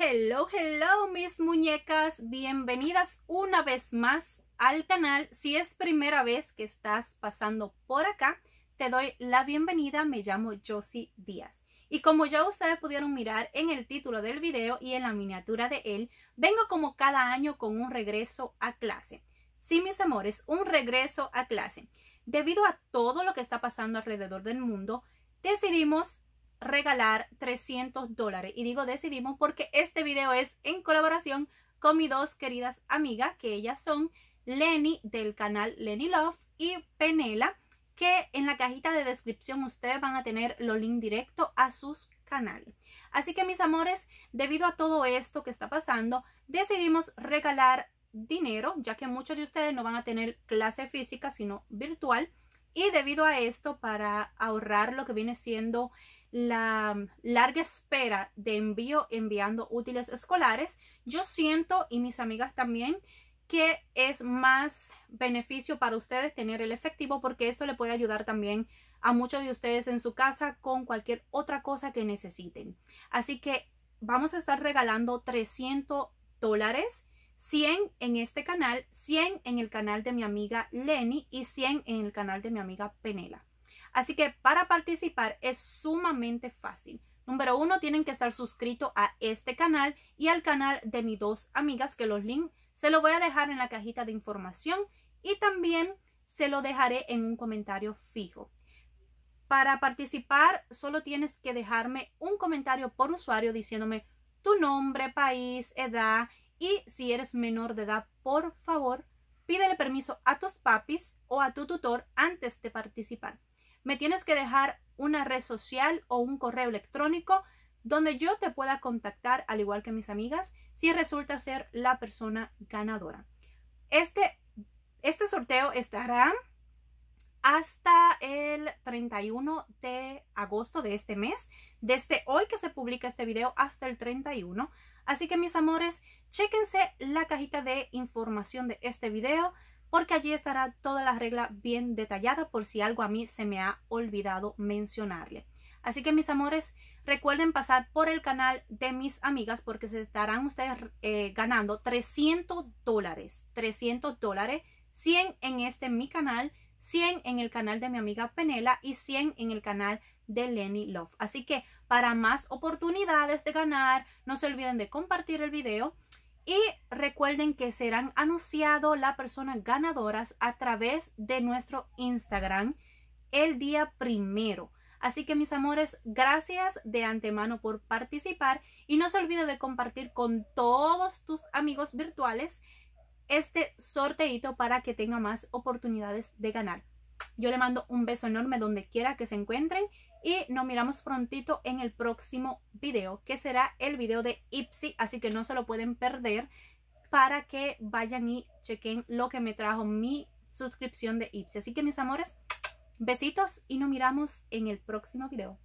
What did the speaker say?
Hello, hello mis muñecas, bienvenidas una vez más al canal. Si es primera vez que estás pasando por acá, te doy la bienvenida, me llamo Josie Díaz. Y como ya ustedes pudieron mirar en el título del video y en la miniatura de él, vengo como cada año con un regreso a clase. Sí, mis amores, un regreso a clase. Debido a todo lo que está pasando alrededor del mundo, decidimos regalar 300 dólares. Y digo decidimos porque este video es en colaboración con mis dos queridas amigas, que ellas son Lenny del canal Lenny Love y Penela, que en la cajita de descripción ustedes van a tener los links directos a sus canales. Así que mis amores, debido a todo esto que está pasando, decidimos regalar dinero, ya que muchos de ustedes no van a tener clase física, sino virtual. Y debido a esto, para ahorrar lo que viene siendo la mm, larga espera de envío enviando útiles escolares, yo siento y mis amigas también que es más beneficio para ustedes tener el efectivo porque eso le puede ayudar también a muchos de ustedes en su casa con cualquier otra cosa que necesiten. Así que vamos a estar regalando 300 dólares, 100 en este canal, 100 en el canal de mi amiga Lenny y 100 en el canal de mi amiga Penela. Así que para participar es sumamente fácil. Número uno, tienen que estar suscritos a este canal y al canal de mis dos amigas, que los links se lo voy a dejar en la cajita de información y también se lo dejaré en un comentario fijo. Para participar solo tienes que dejarme un comentario por usuario diciéndome tu nombre, país, edad y si eres menor de edad, por favor, pídele permiso a tus papis o a tu tutor antes de participar. Me tienes que dejar una red social o un correo electrónico donde yo te pueda contactar, al igual que mis amigas, si resulta ser la persona ganadora. Este, este sorteo estará hasta el 31 de agosto de este mes, desde hoy que se publica este video hasta el 31. Así que mis amores, chéquense la cajita de información de este video porque allí estará toda la regla bien detallada por si algo a mí se me ha olvidado mencionarle. Así que mis amores, recuerden pasar por el canal de mis amigas porque se estarán ustedes eh, ganando 300 dólares, 300 dólares, 100 en este mi canal, 100 en el canal de mi amiga Penela y 100 en el canal de Lenny Love. Así que para más oportunidades de ganar, no se olviden de compartir el video y recuerden que serán anunciado las personas ganadoras a través de nuestro Instagram el día primero. Así que mis amores, gracias de antemano por participar y no se olvide de compartir con todos tus amigos virtuales este sorteito para que tenga más oportunidades de ganar. Yo le mando un beso enorme donde quiera que se encuentren y nos miramos prontito en el próximo video, que será el video de Ipsy, así que no se lo pueden perder para que vayan y chequen lo que me trajo mi suscripción de Ipsy. Así que mis amores, besitos y nos miramos en el próximo video.